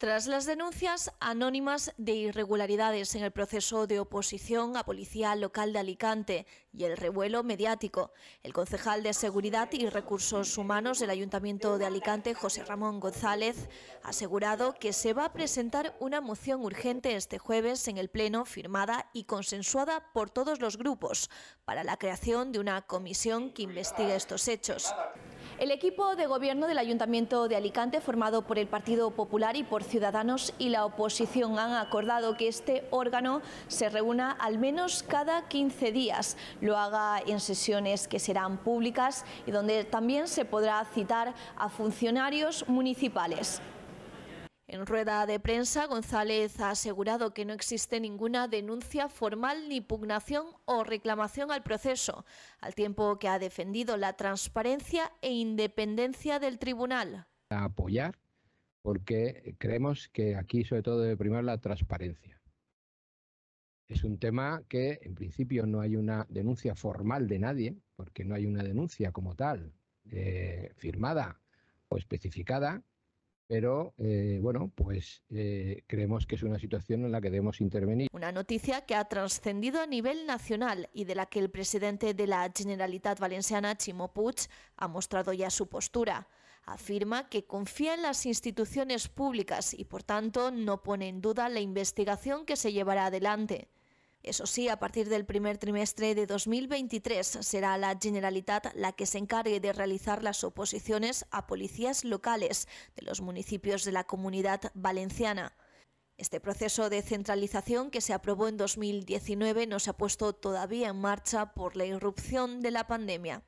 Tras las denuncias anónimas de irregularidades en el proceso de oposición a Policía Local de Alicante y el revuelo mediático, el concejal de Seguridad y Recursos Humanos del Ayuntamiento de Alicante, José Ramón González, ha asegurado que se va a presentar una moción urgente este jueves en el Pleno firmada y consensuada por todos los grupos para la creación de una comisión que investigue estos hechos. El equipo de gobierno del Ayuntamiento de Alicante, formado por el Partido Popular y por Ciudadanos y la oposición, han acordado que este órgano se reúna al menos cada 15 días, lo haga en sesiones que serán públicas y donde también se podrá citar a funcionarios municipales. En rueda de prensa, González ha asegurado que no existe ninguna denuncia formal ni pugnación o reclamación al proceso, al tiempo que ha defendido la transparencia e independencia del tribunal. A apoyar, porque creemos que aquí sobre todo debe primar la transparencia. Es un tema que en principio no hay una denuncia formal de nadie, porque no hay una denuncia como tal eh, firmada o especificada, pero eh, bueno, pues eh, creemos que es una situación en la que debemos intervenir. Una noticia que ha trascendido a nivel nacional y de la que el presidente de la Generalitat Valenciana, Chimo Puig, ha mostrado ya su postura. Afirma que confía en las instituciones públicas y, por tanto, no pone en duda la investigación que se llevará adelante. Eso sí, a partir del primer trimestre de 2023 será la Generalitat la que se encargue de realizar las oposiciones a policías locales de los municipios de la comunidad valenciana. Este proceso de centralización que se aprobó en 2019 no se ha puesto todavía en marcha por la irrupción de la pandemia.